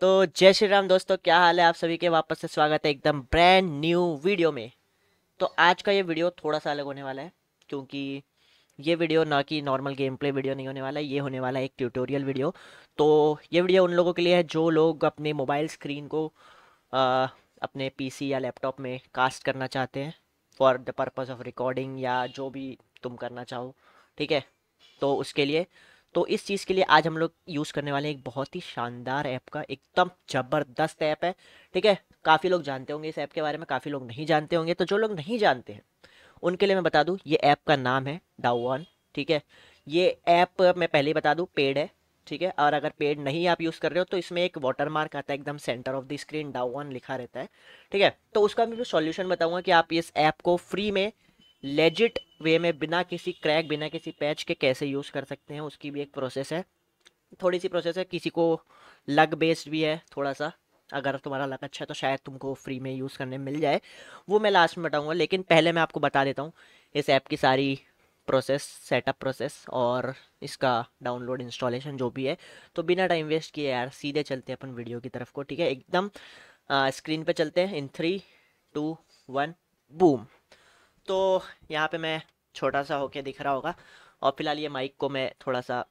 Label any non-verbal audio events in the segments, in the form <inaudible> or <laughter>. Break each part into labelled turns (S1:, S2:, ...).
S1: तो जय श्री राम दोस्तों क्या हाल है आप सभी के वापस से स्वागत है एकदम ब्रांड न्यू वीडियो में तो आज का ये वीडियो थोड़ा सा अलग होने वाला है क्योंकि ये वीडियो ना कि नॉर्मल गेम प्ले वीडियो नहीं होने वाला है ये होने वाला है एक ट्यूटोरियल वीडियो तो ये वीडियो उन लोगों के लिए है जो लोग अपने मोबाइल स्क्रीन को आ, अपने पी या लैपटॉप में कास्ट करना चाहते हैं for the purpose of recording या जो भी तुम करना चाहो ठीक है तो उसके लिए तो इस चीज़ के लिए आज हम लोग यूज़ करने वाले एक बहुत ही शानदार ऐप का एकदम ज़बरदस्त ऐप है ठीक है काफ़ी लोग जानते होंगे इस ऐप के बारे में काफ़ी लोग नहीं जानते होंगे तो जो लोग नहीं जानते हैं उनके लिए मैं बता दूँ ये ऐप का नाम है डाउन ठीक है ये ऐप मैं पहले ही बता दूँ पेड है ठीक है और अगर पेड नहीं आप यूज़ कर रहे हो तो इसमें एक वाटर मार्क आता है एकदम centre of the screen down लिखा रहता है ठीक है तो उसका मैं सॉल्यूशन बताऊंगा कि आप इस ऐप को फ्री में लेजिट वे में बिना किसी क्रैक बिना किसी पैच के कैसे यूज़ कर सकते हैं उसकी भी एक प्रोसेस है थोड़ी सी प्रोसेस है किसी को लग बेस्ड भी है थोड़ा सा अगर तुम्हारा लग अच्छा है तो शायद तुमको फ्री में यूज़ करने मिल जाए वो मैं लास्ट में बताऊँगा लेकिन पहले मैं आपको बता देता हूँ इस ऐप की सारी प्रोसेस सेटअप प्रोसेस और इसका डाउनलोड इंस्टॉलेशन जो भी है तो बिना टाइम वेस्ट किए यार सीधे चलते हैं अपन वीडियो की तरफ को ठीक है एकदम स्क्रीन पे चलते हैं in three two one boom तो यहाँ पे मैं छोटा सा होके दिख रहा होगा और फिलहाल ये माइक को मैं थोड़ा सा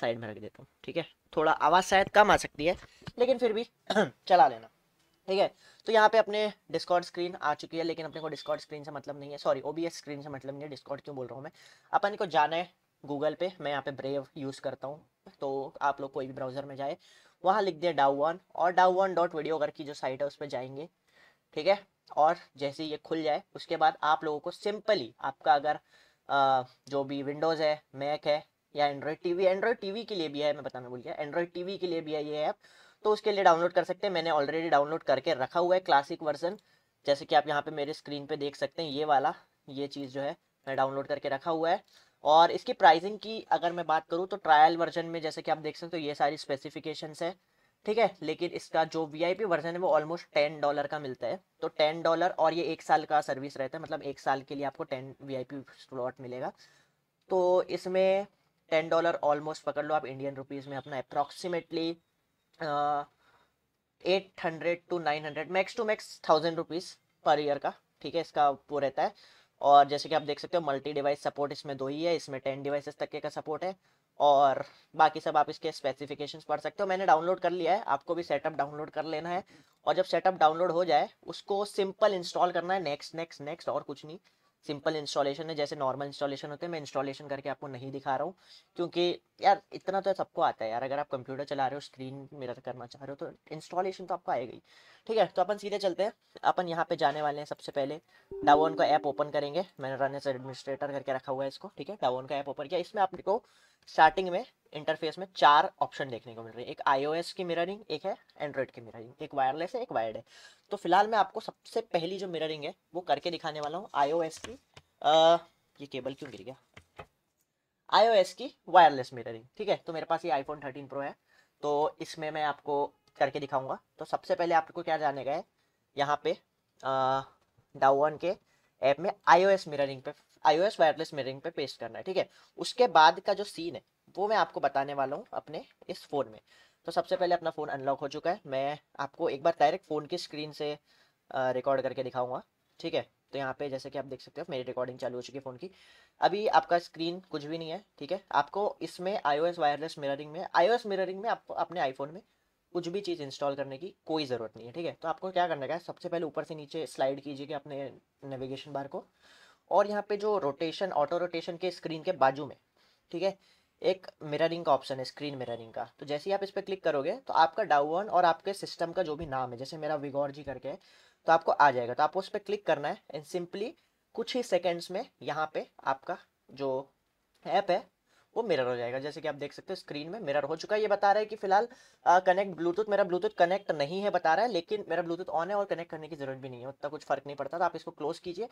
S1: साइड में रख देता हूँ ठीक है थोड़ा आवाज़ शायद कम आ सकती है लेकिन फिर भी <clears throat> चला लेना ठीक है तो यहाँ पे अपने डिस्कॉर्ड स्क्रीन आ चुकी है लेकिन अपने को डिस्कॉर्ड स्क्रीन से मतलब नहीं है सॉरी ओबीएस स्क्रीन से मतलब नहीं है डिस्कॉर्ड क्यों बोल रहा हूँ मैं अपन को जाना है गूगल पे मैं यहाँ पे ब्रेव यूज़ करता हूँ तो आप लोग कोई भी ब्राउज़र में जाए वहाँ लिख दिया वन और वन डॉट वीडियो की जो साइट है उस पर जाएंगे ठीक है और जैसे ये खुल जाए उसके बाद आप लोगों को सिंपली आपका अगर आ, जो भी विंडोज़ है मैक है या एंड्रॉयड टीवी एंड्रॉयड टीवी के लिए भी है मैं बताना भूल गया एंड्रॉयड टीवी के लिए भी है ये ऐप तो उसके लिए डाउनलोड कर सकते हैं मैंने ऑलरेडी डाउनलोड करके रखा हुआ है क्लासिक वर्जन जैसे कि आप यहाँ पे मेरे स्क्रीन पे देख सकते हैं ये वाला ये चीज़ जो है मैं डाउनलोड करके रखा हुआ है और इसकी प्राइसिंग की अगर मैं बात करूँ तो ट्रायल वर्जन में जैसे कि आप देख सकते हो तो ये सारी स्पेसिफिकेशंस है ठीक है लेकिन इसका जो वीआईपी वर्जन है वो ऑलमोस्ट टेन डॉलर का मिलता है तो टेन डॉलर और ये एक साल का सर्विस रहता है मतलब एक साल के लिए आपको टेन वीआईपी स्लॉट मिलेगा तो इसमें टेन डॉलर ऑलमोस्ट पकड़ लो आप इंडियन रुपीज़ में अपना approximately eight hundred to nine hundred max to max thousand rupees per year का ठीक है इसका वो रहता है और जैसे कि आप देख सकते हो मल्टी डिवाइस सपोर्ट इसमें दो ही है इसमें टेन डिवाइसेस तक के का सपोर्ट है और बाकी सब आप इसके स्पेसिफिकेशंस पढ़ सकते हो मैंने डाउनलोड कर लिया है आपको भी सेटअप डाउनलोड कर लेना है और जब सेटअप डाउनलोड हो जाए उसको सिंपल इंस्टॉल करना है नेक्स्ट नेक्स्ट नेक्स्ट और कुछ नहीं सिंपल इंस्टॉलेशन है जैसे नॉर्मल इंस्टॉलेशन होते हैं मैं इंस्टॉलेशन करके आपको नहीं दिखा रहा हूँ क्योंकि यार इतना तो सबको आता है यार अगर आप कंप्यूटर चला रहे हो स्क्रीन मेरा तो करना चाह रहे हो तो इंस्टॉलेशन तो आपको आएगा ही ठीक है तो अपन सीधे चलते हैं अपन यहाँ पे जाने वाले हैं सबसे पहले डावन का ऐप ओपन करेंगे मैंने रन एस एडमिनिस्ट्रेटर करके रखा हुआ है इसको ठीक है डावन का ऐप ओपन किया इसमें आपको स्टार्टिंग में इंटरफेस में चार ऑप्शन देखने को मिल रही है एक आईओएस की मिररिंग एक है एंड्रॉइड की मिररिंग एक वायरलेस है एक वायर्ड है तो फिलहाल मैं आपको सबसे पहली जो मिररिंग है वो करके दिखाने वाला हूँ आईओएस की आ, ये केबल क्यों गिर गया आईओएस की वायरलेस मिररिंग ठीक है तो मेरे पास ये आईफोन थर्टीन प्रो है तो इसमें मैं आपको करके दिखाऊंगा तो सबसे पहले आपको क्या जाने का है यहाँ पे डाउन के ऐप में एस मिररिंग पे एस वायरलेस मिररिंग पे पेस्ट करना है ठीक है उसके बाद का जो सीन है वो मैं आपको बताने वाला हूँ अपने इस फ़ोन में तो सबसे पहले अपना फ़ोन अनलॉक हो चुका है मैं आपको एक बार डायरेक्ट फ़ोन की स्क्रीन से रिकॉर्ड करके दिखाऊंगा ठीक है तो यहाँ पे जैसे कि आप देख सकते हो मेरी रिकॉर्डिंग चालू हो चुकी है फ़ोन की अभी आपका स्क्रीन कुछ भी नहीं है ठीक है आपको इसमें आईओएस वायरलेस मिररिंग में आईओएस मिररिंग में आपको अपने आईफोन में कुछ भी चीज़ इंस्टॉल करने की कोई ज़रूरत नहीं है ठीक है तो आपको क्या करना है सबसे पहले ऊपर से नीचे स्लाइड कीजिएगा अपने नेविगेशन बार को और यहाँ पे जो रोटेशन ऑटो रोटेशन के स्क्रीन के बाजू में ठीक है एक मिररिंग का ऑप्शन है स्क्रीन मिररिंग का तो जैसे ही आप इस पर क्लिक करोगे तो आपका डाउन और आपके सिस्टम का जो भी नाम है जैसे मेरा विगौर जी करके तो आपको आ जाएगा तो आपको उस पर क्लिक करना है एंड सिंपली कुछ ही सेकेंड्स में यहाँ पे आपका जो ऐप है वो मिरर हो जाएगा जैसे कि आप देख सकते हो स्क्रीन में मिरर हो चुका है ये बता रहा है कि फिलहाल कनेक्ट ब्लूटूथ मेरा ब्लूटूथ कनेक्ट नहीं है बता रहा है लेकिन मेरा ब्लूटूथ ऑन है और कनेक्ट करने की ज़रूरत भी नहीं है उतना कुछ फ़र्क नहीं पड़ता तो आप इसको क्लोज कीजिए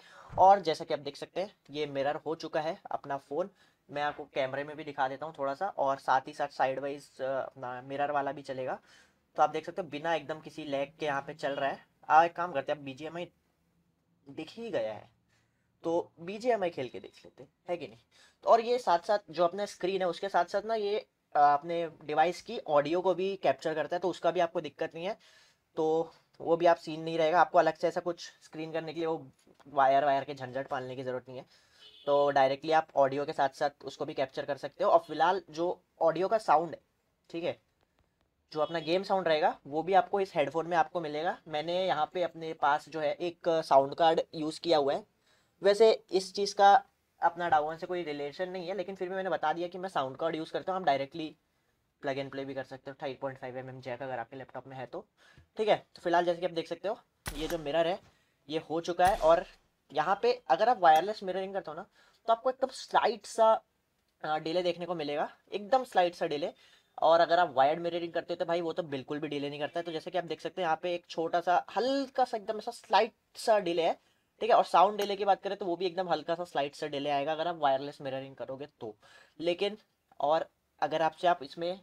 S1: और जैसा कि आप देख सकते हैं ये मिरर हो चुका है अपना फ़ोन मैं आपको कैमरे में भी दिखा देता हूँ थोड़ा सा और साथ ही साथ साइड वाइज अपना मिरर वाला भी चलेगा तो आप देख सकते हो बिना एकदम किसी लैग के यहाँ पे चल रहा है आ एक काम करते हैं अब बी दिख ही गया है तो बी खेल के देख लेते है कि नहीं तो और ये साथ साथ जो अपना स्क्रीन है उसके साथ साथ ना ये अपने डिवाइस की ऑडियो को भी कैप्चर करता है तो उसका भी आपको दिक्कत नहीं है तो वो भी आप सीन नहीं रहेगा आपको अलग से ऐसा कुछ स्क्रीन करने के लिए वो वायर वायर के झंझट पालने की ज़रूरत नहीं है तो डायरेक्टली आप ऑडियो के साथ साथ उसको भी कैप्चर कर सकते हो और फिलहाल जो ऑडियो का साउंड है ठीक है जो अपना गेम साउंड रहेगा वो भी आपको इस हेडफोन में आपको मिलेगा मैंने यहाँ पे अपने पास जो है एक साउंड कार्ड यूज़ किया हुआ है वैसे इस चीज़ का अपना डावन से कोई रिलेशन नहीं है लेकिन फिर भी मैंने बता दिया कि मैं साउंड कार्ड यूज़ करता हूँ आप डायरेक्टली प्लग एंड प्ले भी कर सकते हो था eight point five M M jack अगर आपके लैपटॉप में है तो ठीक है तो फिलहाल जैसे कि आप देख सकते हो ये जो मिरर है ये हो चुका है और यहाँ पे अगर आप वायरलेस मिररिंग करते हो ना तो आपको एकदम स्लाइट सा डिले देखने को मिलेगा एकदम स्लाइट सा डिले और अगर आप वायर्ड मिररिंग करते हो तो भाई वो तो बिल्कुल भी डिले नहीं करता है तो जैसे कि आप देख सकते हैं यहाँ पे एक छोटा सा हल्का सा एकदम ऐसा स्लाइट सा डिले है ठीक है और साउंड डिले की बात करें तो वो भी एकदम हल्का सा स्लाइट सा डिले आएगा अगर आप वायरलेस मिररिंग करोगे तो लेकिन और अगर आपसे आप इसमें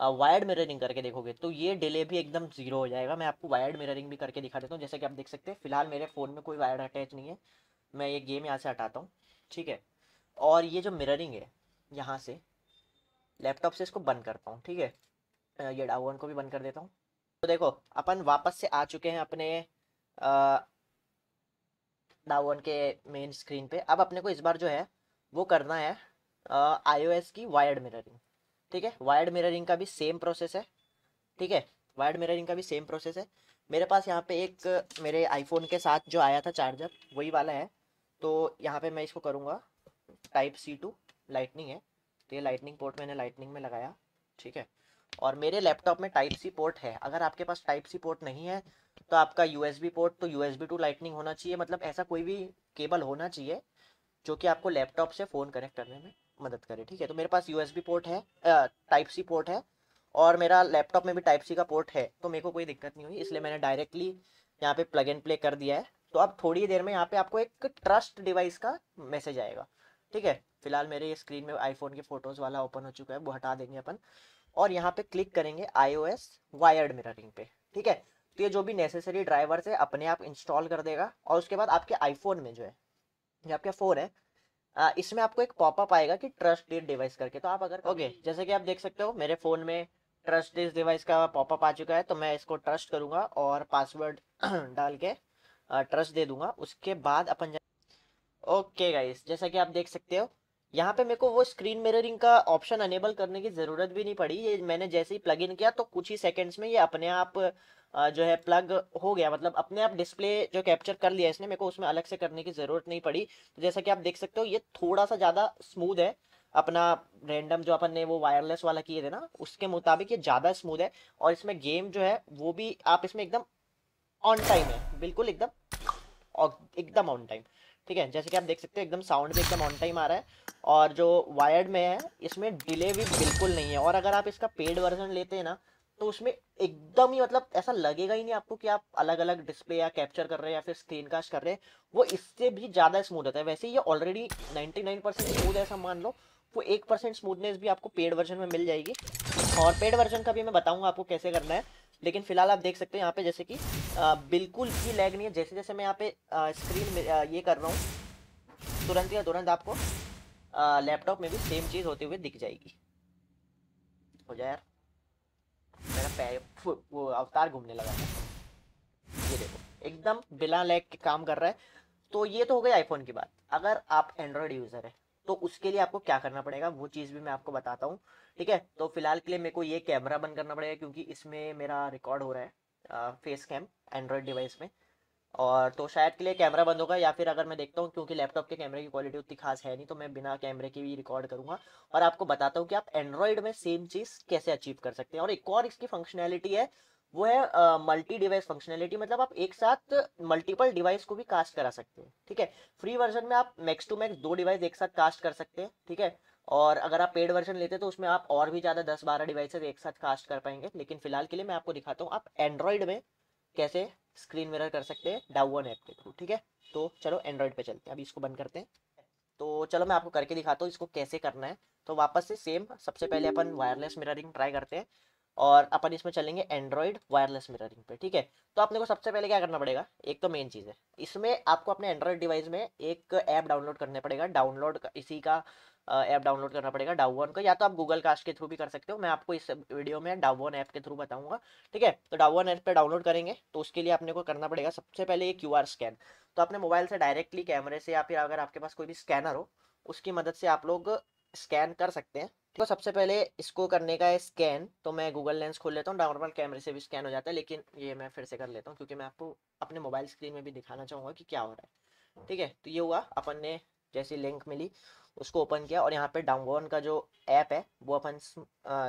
S1: वायर्ड मिररिंग करके देखोगे तो ये डिले भी एकदम जीरो हो जाएगा मैं आपको वायर्ड मिररिंग भी करके दिखा देता हूँ जैसे कि आप देख सकते हैं फिलहाल मेरे फ़ोन में कोई वायर अटैच नहीं है मैं ये गेम यहाँ से हटाता हूँ ठीक है और ये जो मिररिंग है यहाँ से लैपटॉप से इसको बंद करता हूँ ठीक है ये डाउन को भी बंद कर देता हूँ तो देखो अपन वापस से आ चुके हैं अपने डाउन के मेन स्क्रीन पे अब अपने को इस बार जो है वो करना है आईओएस की वायर्ड मिररिंग ठीक है वायर्ड मिररिंग का भी सेम प्रोसेस है ठीक है वायर्ड मिररिंग का भी सेम प्रोसेस है मेरे पास यहाँ पे एक मेरे आईफोन के साथ जो आया था चार्जर वही वाला है तो यहाँ पे मैं इसको करूँगा टाइप सी टू लाइटनिंग है तो ये लाइटनिंग पोर्ट मैंने लाइटनिंग में लगाया ठीक है और मेरे लैपटॉप में टाइप सी पोर्ट है अगर आपके पास टाइप सी पोर्ट नहीं है तो आपका यू पोर्ट तो यू एस टू लाइटनिंग होना चाहिए मतलब ऐसा कोई भी केबल होना चाहिए जो कि आपको लैपटॉप से फ़ोन कनेक्ट करने में मदद करे ठीक है तो मेरे पास बी पोर्ट है टाइप सी पोर्ट है और मेरा लैपटॉप में भी टाइप सी का पोर्ट है तो मेरे को कोई दिक्कत नहीं हुई इसलिए मैंने डायरेक्टली यहाँ पे प्लग एंड प्ले कर दिया है तो अब थोड़ी देर में यहाँ पे आपको एक ट्रस्ट डिवाइस का मैसेज आएगा ठीक है फिलहाल मेरे ये स्क्रीन में आईफोन के फोटोज वाला ओपन हो चुका है वो हटा देंगे अपन और यहाँ पे क्लिक करेंगे आईओएस वायर्ड मिररिंग पे ठीक है तो ये जो भी नेसेसरी ड्राइवर्स है अपने आप इंस्टॉल कर देगा और उसके बाद आपके आईफोन में जो है आपका फ़ोन है इसमें आपको एक पॉपअप आएगा कि ट्रस्ट ट्रस्टेड डिवाइस करके तो आप अगर ओके okay, जैसे कि आप देख सकते हो मेरे फोन में ट्रस्ट इस डिवाइस का पॉपअप आ चुका है तो मैं इसको ट्रस्ट करूंगा और पासवर्ड <clears throat> डाल के ट्रस्ट दे दूंगा उसके बाद अपन ओके गाइस जैसा कि आप देख सकते हो यहाँ पे मेरे को वो स्क्रीन मिररिंग का ऑप्शन अनेबल करने की ज़रूरत भी नहीं पड़ी ये मैंने जैसे ही प्लग इन किया तो कुछ ही सेकंड्स में ये अपने आप जो है प्लग हो गया मतलब अपने आप डिस्प्ले जो कैप्चर कर लिया इसने मेरे को उसमें अलग से करने की ज़रूरत नहीं पड़ी तो जैसा कि आप देख सकते हो ये थोड़ा सा ज़्यादा स्मूद है अपना रैंडम जो अपन ने वो वायरलेस वाला किए थे ना उसके मुताबिक ये ज़्यादा स्मूद है और इसमें गेम जो है वो भी आप इसमें एकदम ऑन टाइम है बिल्कुल एकदम एकदम ऑन टाइम ठीक है जैसे कि आप देख सकते हैं एकदम साउंड भी एकदम ऑन टाइम आ रहा है और जो वायर्ड में है इसमें डिले भी बिल्कुल नहीं है और अगर आप इसका पेड वर्जन लेते हैं ना तो उसमें एकदम ही मतलब ऐसा लगेगा ही नहीं आपको कि आप अलग अलग डिस्प्ले या कैप्चर कर रहे हैं या फिर स्क्रीन कास्ट कर रहे हैं वो इससे भी ज़्यादा स्मूथ होता है वैसे ये ऑलरेडी 99 परसेंट स्मूथ ऐसा मान लो वो एक परसेंट स्मूथनेस भी आपको पेड वर्जन में मिल जाएगी और पेड वर्जन का भी मैं बताऊंगा आपको कैसे करना है लेकिन फिलहाल आप देख सकते हो यहाँ पे जैसे कि बिल्कुल भी लैग नहीं है जैसे जैसे मैं यहाँ पे स्क्रीन ये कर रहा हूँ तुरंत या तुरंत आपको लैपटॉप में भी सेम चीज़ होते हुए दिख जाएगी हो जाए यार मेरा पैर वो अवतार घूमने लगा है ये देखो एकदम बिना लैग के काम कर रहा है तो ये तो हो गया आईफोन की बात अगर आप एंड्रॉयड यूज़र है तो उसके लिए आपको क्या करना पड़ेगा वो चीज़ भी मैं आपको बताता हूँ ठीक है तो फिलहाल के लिए मेरे को ये कैमरा बंद करना पड़ेगा क्योंकि इसमें मेरा रिकॉर्ड हो रहा है फेस कैम एंड्रॉयड डिवाइस में और तो शायद के लिए कैमरा बंद होगा या फिर अगर मैं देखता हूँ क्योंकि लैपटॉप के कैमरे की क्वालिटी उतनी खास है नहीं तो मैं बिना कैमरे के भी रिकॉर्ड करूंगा और आपको बताता हूँ कि आप एंड्रॉयड में सेम चीज़ कैसे अचीव कर सकते हैं और एक और इसकी फंक्शनैलिटी है वो है मल्टी डिवाइस फंक्शनैलिटी मतलब आप एक साथ मल्टीपल डिवाइस को भी कास्ट करा सकते हैं ठीक है फ्री वर्जन में आप मैक्स टू मैक्स दो डिवाइस एक साथ कास्ट कर सकते हैं ठीक है और अगर आप पेड वर्जन लेते हैं तो उसमें आप और भी ज़्यादा दस बारह डिवाइसेज एक साथ कास्ट कर पाएंगे लेकिन फिलहाल के लिए मैं आपको दिखाता हूँ आप एंड्रॉयड में कैसे स्क्रीन मिरर कर सकते हैं डाउन ऐप के थ्रू ठीक है तो चलो एंड्रॉयड पे चलते हैं अभी इसको बंद करते हैं तो चलो मैं आपको करके दिखाता हूँ इसको कैसे करना है तो वापस से सेम सबसे पहले अपन वायरलेस मिररिंग ट्राई करते हैं और अपन इसमें चलेंगे एंड्रॉयड वायरलेस मिररिंग पे ठीक है तो आपने को सबसे पहले क्या करना पड़ेगा एक तो मेन चीज़ है इसमें आपको अपने एंड्रॉयड डिवाइस में एक ऐप डाउनलोड करने पड़ेगा डाउनलोड इसी का ऐप डाउनलोड करना पड़ेगा डाउन का या तो आप गूगल कास्ट के थ्रू भी कर सकते हो मैं आपको इस वीडियो में डाउन ऐप के थ्रू बताऊंगा ठीक है तो डाउन ऐप पे डाउनलोड करेंगे तो उसके लिए अपने को करना पड़ेगा सबसे पहले ये क्यू स्कैन तो अपने मोबाइल से डायरेक्टली कैमरे से या फिर अगर आपके पास कोई भी स्कैनर हो उसकी मदद से आप लोग स्कैन कर सकते हैं तो सबसे पहले इसको करने का है स्कैन तो मैं गूगल लेंस खोल लेता हूँ नॉर्मल कैमरे से भी स्कैन हो जाता है लेकिन ये मैं फिर से कर लेता हूँ क्योंकि मैं आपको अपने मोबाइल स्क्रीन में भी दिखाना चाहूँगा कि क्या हो रहा है ठीक है तो ये हुआ अपन ने जैसी लिंक मिली उसको ओपन किया और यहाँ पे डाउनलोड का जो ऐप है वो अपन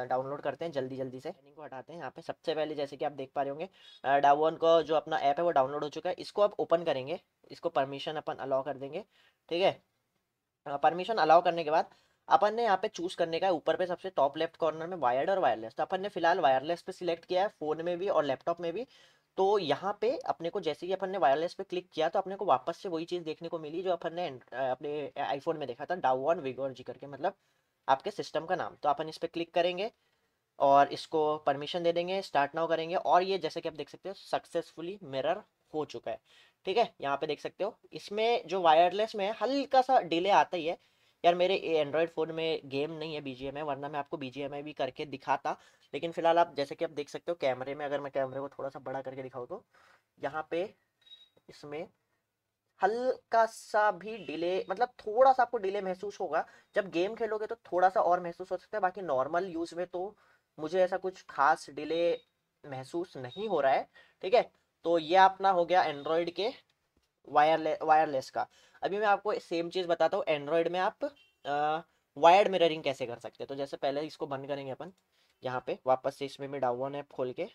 S1: डाउनलोड करते हैं जल्दी जल्दी से को हटाते हैं यहाँ पे सबसे पहले जैसे कि आप देख पा रहे होंगे डाउनलोड का जो अपना ऐप है वो डाउनलोड हो चुका है इसको आप ओपन करेंगे इसको परमिशन अपन अलाउ कर देंगे ठीक है परमिशन अलाउ करने के बाद अपन ने यहाँ पे चूज करने का है ऊपर पे सबसे टॉप लेफ्ट कॉर्नर में वायर्ड और वायरलेस तो अपन ने फिलहाल वायरलेस पे सिलेक्ट किया है फोन में भी और लैपटॉप में भी तो यहाँ पे अपने को जैसे कि अपन ने वायरलेस पे क्लिक किया तो अपने को वापस से वही चीज़ देखने को मिली जो अपन ने अपने आईफोन में देखा था डाउन विगोर जी करके मतलब आपके सिस्टम का नाम तो अपन इस पर क्लिक करेंगे और इसको परमिशन दे देंगे स्टार्ट नाउ करेंगे और ये जैसे कि आप देख सकते हो सक्सेसफुली मिरर हो चुका है ठीक है यहाँ पे देख सकते हो इसमें जो वायरलेस में है हल्का सा डिले आता ही है यार मेरे एंड्रॉयड फ़ोन में गेम नहीं है बी जी एम आई वरना मैं आपको बी जी एम आई भी करके दिखाता लेकिन फ़िलहाल आप जैसे कि आप देख सकते हो कैमरे में अगर मैं कैमरे को थोड़ा सा बड़ा करके दिखाऊँ तो यहाँ पे इसमें हल्का सा भी डिले मतलब थोड़ा सा आपको डिले महसूस होगा जब गेम खेलोगे तो थोड़ा सा और महसूस हो सकता है बाकी नॉर्मल यूज़ में तो मुझे ऐसा कुछ खास डिले महसूस नहीं हो रहा है ठीक है तो ये अपना हो गया एंड्रॉयड के वायरले वायरलेस का अभी मैं आपको सेम चीज़ बताता हूँ एंड्रॉयड में आप वायर्ड मिररिंग कैसे कर सकते हैं तो जैसे पहले इसको बंद करेंगे अपन यहाँ पे वापस से इसमें भी डाउन ऐप खोल के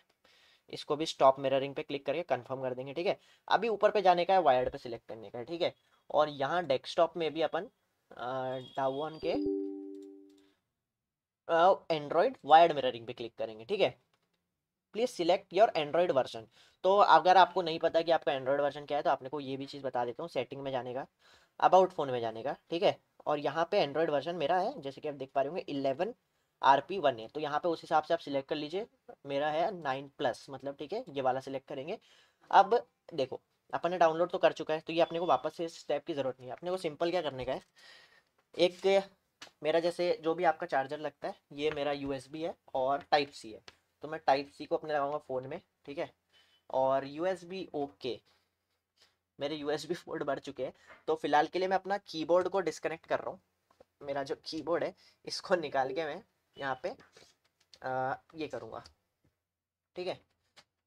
S1: इसको भी स्टॉप मिररिंग पे क्लिक करके कंफर्म कर देंगे ठीक है अभी ऊपर पे जाने का है वायर्ड पे सिलेक्ट करने का है ठीक है और यहाँ डेस्कटॉप में भी अपन डाउन के एंड्रॉयड वायर्ड मिररिंग पे क्लिक करेंगे ठीक है please select your Android version तो अगर आपको नहीं पता कि आपका एंड्रॉयड वर्जन क्या है तो आपने को ये भी चीज़ बता देता हूँ सेटिंग में जाने का अबाउट फ़ोन में जाने का ठीक है और यहाँ पे एंड्रॉयड वर्जन मेरा है जैसे कि आप देख पा रहे होंगे इलेवन आर पी वन है तो यहाँ पे उस हिसाब से आप सिलेक्ट कर लीजिए मेरा है नाइन प्लस मतलब ठीक है ये वाला सिलेक्ट करेंगे अब देखो अपन ने डाउनलोड तो कर चुका है तो ये अपने को वापस से इस स्टेप की ज़रूरत नहीं है अपने को सिंपल क्या करने का है एक मेरा जैसे जो भी आपका चार्जर लगता है ये मेरा यू है और टाइप सी है तो मैं टाइप सी को अपने लगाऊंगा फ़ोन में ठीक है और यू ओके मेरे यू एस पोर्ट भर चुके हैं तो फिलहाल के लिए मैं अपना कीबोर्ड को डिसकनेक्ट कर रहा हूँ मेरा जो कीबोर्ड है इसको <laughs> निकाल के मैं यहाँ पे आ, ये करूँगा ठीक है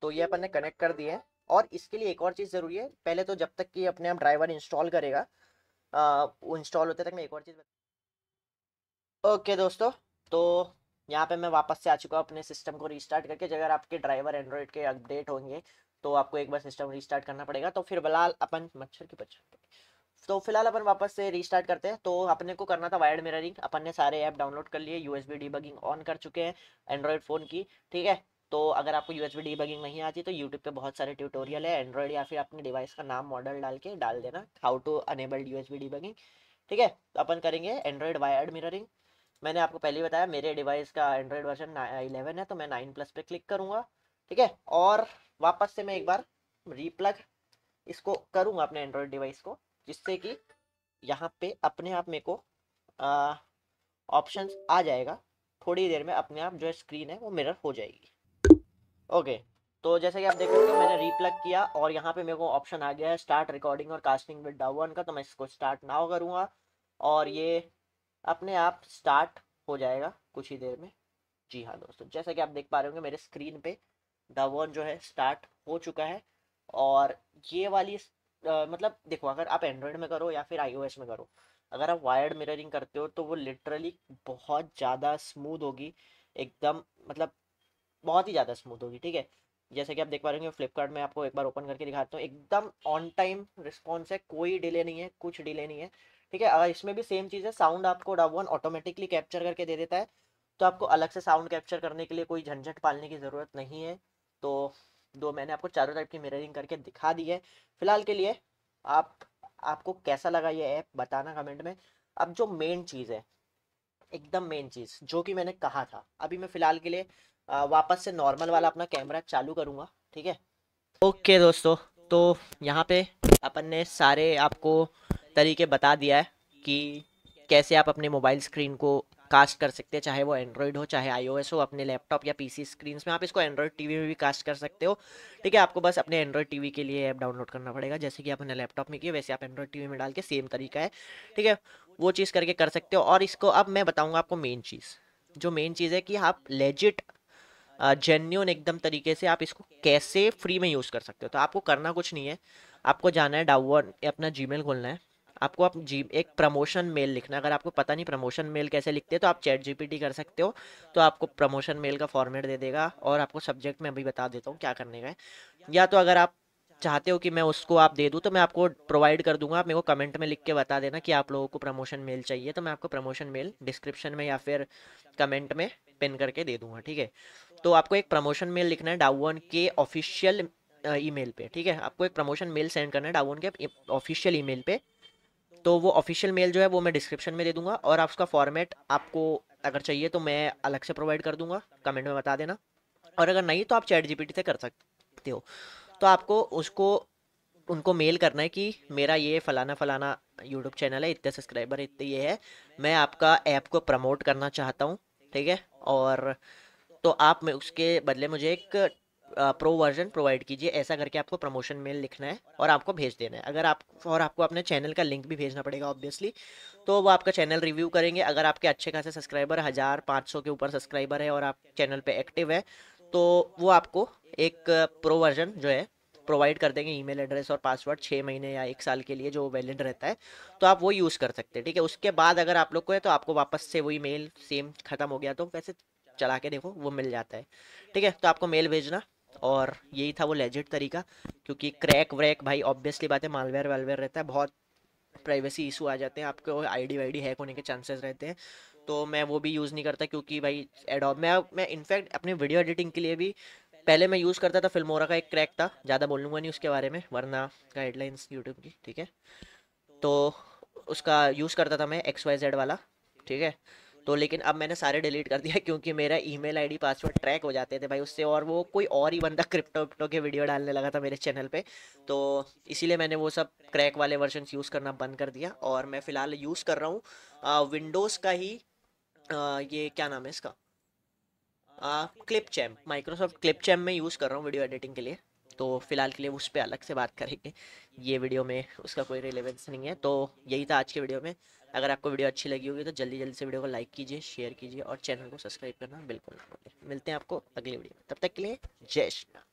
S1: तो ये अपन ने कनेक्ट कर दिया है और इसके लिए एक और चीज़ ज़रूरी है पहले तो जब तक कि अपने आप ड्राइवर इंस्टॉल करेगा इंस्टॉल होते तक मैं एक और चीज़ ओके दोस्तों तो यहाँ पे मैं वापस से आ चुका हूँ अपने सिस्टम को रिस्टार्ट करके अगर आपके ड्राइवर एंड्रॉइड के अपडेट होंगे तो आपको एक बार सिस्टम रिस्टार्ट करना पड़ेगा तो फिर बलाल अपन मच्छर की पच्छर तो फिलहाल अपन वापस से रिस्टार्ट करते हैं तो अपने को करना था वायर्ड मिररिंग अपन ने सारे ऐप डाउनलोड कर लिए यूएसबी डीबगिंग ऑन कर चुके हैं एंड्रॉयड फ़ोन की ठीक है तो अगर आपको यूएसबी डीबगिंग नहीं आती तो यूट्यूब पे बहुत सारे ट्यूटोरियल है एंड्रॉयड या फिर अपने डिवाइस का नाम मॉडल डाल के डाल देना how to enabled U S ठीक है तो अपन करेंगे एंड्रॉयड वायर्ड मिररिंग मैंने आपको पहले ही बताया मेरे डिवाइस का एंड्रॉयड वर्जन इलेवन है तो मैं नाइन प्लस पे क्लिक करूँगा ठीक है और वापस से मैं एक बार रीप्लग इसको करूँगा अपने एंड्रॉयड डिवाइस को जिससे कि यहाँ पे अपने आप मेरे को ऑप्शन uh, आ जाएगा थोड़ी देर में अपने आप जो स्क्रीन है वो मिरर हो जाएगी ओके तो जैसे कि आप देख सकते हो मैंने रीप्लग किया और यहाँ पे मेरे को ऑप्शन आ गया है स्टार्ट रिकॉर्डिंग और कास्टिंग विद डाउन का तो मैं इसको स्टार्ट नाउ करूँगा और ये अपने आप स्टार्ट हो जाएगा कुछ ही देर में जी हाँ दोस्तों जैसा कि आप देख पा रहे होंगे मेरे स्क्रीन पे वन जो है स्टार्ट हो चुका है और ये वाली आ, मतलब देखो अगर आप एंड्रॉयड में करो या फिर आईओएस में करो अगर आप वायर्ड मिररिंग करते हो तो वो लिटरली बहुत ज़्यादा स्मूथ होगी एकदम मतलब बहुत ही ज़्यादा स्मूथ होगी ठीक है जैसे कि आप देख पा रहे होंगे फ्लिपकार्ट में आपको एक बार ओपन करके दिखाता हूँ एकदम ऑन टाइम रिस्पॉन्स है कोई डिले नहीं है कुछ डिले नहीं है ठीक है अगर इसमें भी सेम चीज़ है साउंड आपको वन ऑटोमेटिकली कैप्चर करके दे देता है तो आपको अलग से साउंड कैप्चर करने के लिए कोई झंझट पालने की ज़रूरत नहीं है तो दो मैंने आपको चारों टाइप की मिररिंग करके दिखा दी है फिलहाल के लिए आप आपको कैसा लगा ये ऐप बताना कमेंट में अब जो मेन चीज़ है एकदम मेन चीज़ जो कि मैंने कहा था अभी मैं फ़िलहाल के लिए वापस से नॉर्मल वाला अपना कैमरा चालू करूँगा ठीक है ओके दोस्तों तो यहाँ पे अपन ने सारे आपको तरीके बता दिया है कि कैसे आप अपने मोबाइल स्क्रीन को कास्ट कर सकते हैं चाहे वो एंड्रॉयड हो चाहे आईओएस हो अपने लैपटॉप या पीसी स्क्रीन में आप इसको एंड्रॉयड टीवी में भी कास्ट कर सकते हो ठीक है आपको बस अपने एंड्रॉयड टीवी के लिए ऐप डाउनलोड करना पड़ेगा जैसे कि आपने लैपटॉप में किया वैसे आप एंड्रॉयड टीवी में डाल के सेम तरीका है ठीक है वो चीज़ करके कर सकते हो और इसको अब मैं बताऊँगा आपको मेन चीज़ जो मेन चीज़ है कि आप लेजिट जेन्यून एकदम तरीके से आप इसको कैसे फ्री में यूज़ कर सकते हो तो आपको करना कुछ नहीं है आपको जाना है डाउन अपना मेल खोलना है आपको आप जी एक प्रमोशन मेल लिखना अगर आपको पता नहीं प्रमोशन मेल कैसे लिखते हैं तो आप चैट जीपीटी कर सकते हो तो आपको प्रमोशन मेल का फॉर्मेट दे देगा और आपको सब्जेक्ट में अभी बता देता हूँ क्या करने का है या तो अगर आप चाहते हो कि मैं उसको आप दे दूँ तो मैं आपको प्रोवाइड कर दूंगा आप मेरे को कमेंट में लिख के बता देना कि आप लोगों को प्रमोशन मेल चाहिए तो मैं आपको प्रमोशन मेल डिस्क्रिप्शन में या फिर कमेंट में पिन करके दे दूंगा ठीक है तो आपको एक प्रमोशन मेल लिखना है डाउन के ऑफिशियल ईमेल पे ठीक है आपको एक प्रमोशन मेल सेंड करना है डाउन के ऑफिशियल ईमेल पे तो वो ऑफिशियल मेल जो है वो मैं डिस्क्रिप्शन में दे दूंगा और आप उसका फॉर्मेट आपको अगर चाहिए तो मैं अलग से प्रोवाइड कर दूंगा कमेंट में बता देना और अगर नहीं तो आप चैट जीपीटी से कर सकते हो तो आपको उसको उनको मेल करना है कि मेरा ये फलाना फलाना यूट्यूब चैनल है इतने सब्सक्राइबर इतने ये है मैं आपका ऐप को प्रमोट करना चाहता हूँ ठीक है और तो आप मैं उसके बदले मुझे एक प्रो वर्जन प्रोवाइड कीजिए ऐसा करके आपको प्रमोशन मेल लिखना है और आपको भेज देना है अगर आप और आपको अपने चैनल का लिंक भी भेजना पड़ेगा ऑब्वियसली तो वो आपका चैनल रिव्यू करेंगे अगर आपके अच्छे खासे सब्सक्राइबर हज़ार पाँच सौ के ऊपर सब्सक्राइबर है और आप चैनल पर एक्टिव है तो वो आपको एक प्रो वर्जन जो है प्रोवाइड कर देंगे ईमेल एड्रेस और पासवर्ड छः महीने या एक साल के लिए जो वैलिड रहता है तो आप वो यूज़ कर सकते हैं ठीक है उसके बाद अगर आप लोग को है तो आपको वापस से वही मेल सेम ख़त्म हो गया तो वैसे चला के देखो वो मिल जाता है ठीक है तो आपको मेल भेजना और यही था वो लेजिट तरीका क्योंकि क्रैक व्रैक भाई ऑब्वियसली बात है मालवेयर वालवेयर रहता है बहुत प्राइवेसी इशू आ जाते हैं आपके वाई डी हैक होने के चांसेस रहते हैं तो मैं वो भी यूज़ नहीं करता क्योंकि भाई एडॉप मैं मैं इनफैक्ट अपनी वीडियो एडिटिंग के लिए भी पहले मैं यूज़ करता था फिल्मोरा का एक क्रैक था ज़्यादा बोलूँगा नहीं उसके बारे में वरना गाइडलाइंस यूट्यूब की ठीक है तो उसका यूज़ करता था मैं एक्स वाई जेड वाला ठीक है तो लेकिन अब मैंने सारे डिलीट कर दिया <laughs> क्योंकि मेरा ईमेल आईडी पासवर्ड ट्रैक हो जाते थे भाई उससे और वो कोई और ही बंदा क्रिप्टो विप्टो के वीडियो डालने लगा था मेरे चैनल पे तो इसीलिए मैंने वो सब क्रैक वाले वर्जन यूज़ करना बंद कर दिया और मैं फ़िलहाल यूज़ कर रहा हूँ विंडोज़ का ही आ, ये क्या नाम है इसका Clipchamp Microsoft Clipchamp में यूज़ कर रहा हूँ वीडियो एडिटिंग के लिए तो फिलहाल के लिए उस पर अलग से बात करेंगे ये वीडियो में उसका कोई रिलेवेंस नहीं है तो यही था आज के वीडियो में अगर आपको वीडियो अच्छी लगी होगी तो जल्दी जल्दी से वीडियो को लाइक कीजिए शेयर कीजिए और चैनल को सब्सक्राइब करना बिल्कुल ना मिलते हैं आपको अगली वीडियो तब तक के लिए जय श्री राम